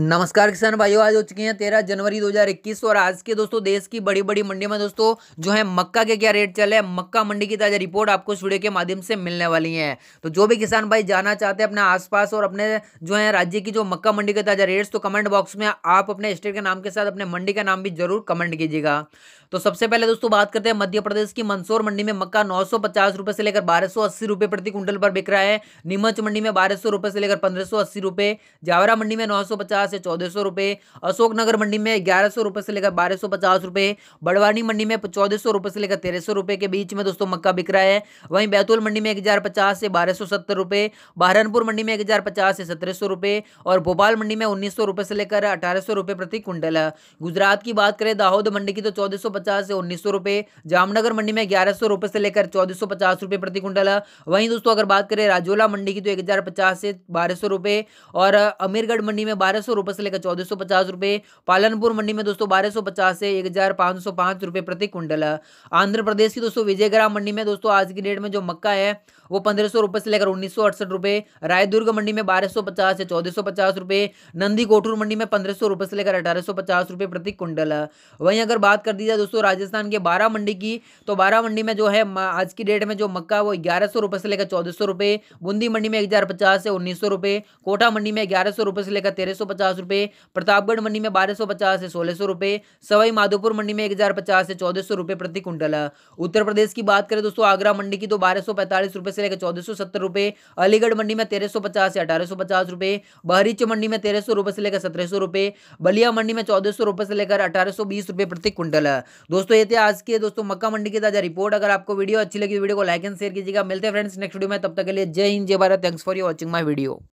नमस्कार किसान भाइयों आज हो चुके हैं तेरह जनवरी 2021 और आज के दोस्तों देश की बड़ी बड़ी मंडी में दोस्तों जो है मक्का के क्या रेट चले मक्का मंडी की ताज़ा रिपोर्ट आपको इस वीडियो के माध्यम से मिलने वाली है तो जो भी किसान भाई जाना चाहते हैं अपने आसपास और अपने जो है राज्य की जो मक्का मंडी के ताज़ा रेट्स तो कमेंट बॉक्स में आप अपने स्टेट के नाम के साथ अपने मंडी का नाम भी जरूर कमेंट कीजिएगा तो सबसे पहले दोस्तों बात करते हैं मध्य प्रदेश की मंदसौर मंडी में मक्का नौ से लेकर बारह रुपए प्रति क्विंटल पर बिक रहा है नीमच मंडी में बारह रुपए से लेकर पंद्रह सौ जावरा मंडी में नौ पचास से चौदह सौ रुपये अशोकनगर मंडी में ग्यारह सौ रुपये से लेकर बारह सौ पचास रुपये बड़वानी मंडी में चौदह सौ रुपये से लेकर तेरह सौ रुपये के बीच में दोस्तों मक्का बिक रहा है वहीं बैतूल मंडी में एक हज़ार पचास से बारह सौ सत्तर रुपये सहारनपुर मंडी में एक हज़ार पचास से सत्रह सौ रुपये और भोपाल मंडी में उन्नीस सौ रुपये से लेकर अठारह सौ रुपये प्रति क्विंटल है गुजरात की बात करें दाहोद मंडी की तो चौदह सौ पचास से उन्नीस सौ रुपये जामनगर मंडी में ग्यारह सौ रुपये से लेकर चौदह सौ पचास रुपये प्रति क्विंटल है वहीं दोस्तों अगर बात करें राजौला मंडी की तो एक हज़ार पचास से बारह सौ रुपये और अमीरगढ़ मंडी में बारह सौ सौ रुपए से लेकर चौदह सौ पचास रुपए पालनपुर मंडी में दोस्तों बारह सौ पचास से एक हज़ार पांच सौ पांच रुपए प्रति कुंटल आंध्र प्रदेश की दोस्तों विजयग्राम मंडी में दोस्तों आज की डेट में जो मक्का है वो पंद्रह सौ रुपए से लेकर उन्नीस सौ अड़सठ रुपये रायदुर्ग मंडी में बारह सौ पचास से चौदह सौ पचास रुपए नंदी कोठूर मंडी में पंद्रह सौ रुपए से लेकर अठारह सौ पचास रुपए प्रति कुंटल वहीं अगर बात कर दी जाए दोस्तों राजस्थान के बारह मंडी की तो बारह मंडी में जो है आज की डेट में जो मक्का वो ग्यारह सौ रुपए से लेकर चौदह सौ रुपए बूंदी मंडी में एक हज़ार पचास से उन्नीस सौ रुपए कोटा मंडी में ग्यारह सौ रुपए से लेकर तेरह सौ पचास पचास रुपए प्रतापगढ़ मंडी में बारह सौ पचास से सोलह सौ रुपए सवाई माधोपुर मंडी में एक हज़ार पचास से चौदह सौ रुपये प्रति क्विंटल उत्तर प्रदेश की बात करें दोस्तों आगरा मंडी की तो बारह सौ पैंतालीस से लेकर चौदह सौ सत्तर अलीगढ़ मंडी में तेरह सौ पचास से अठारह सौ पचास रुपए बहरीच मंडी में तेरह सौ रुपए से लेकर सत्रह सौ रुपए बलिया मंडी में चौदह सौ रुपए से लेकर अठारह सौ बीस रुपए प्रति क्विंटल दोस्तों ये थे आज के दोस्तों मक्का मंडी की ताजा रिपोर्ट अगर आपको वीडियो अच्छी लगी वीडियो को लाइक एंड शेयर कीजिएगा मिलते हैं फ्रेंड्स नेक्स्ट वीडियो में तब तक के लिए जय हिंद जय Bharat thanks for watching my video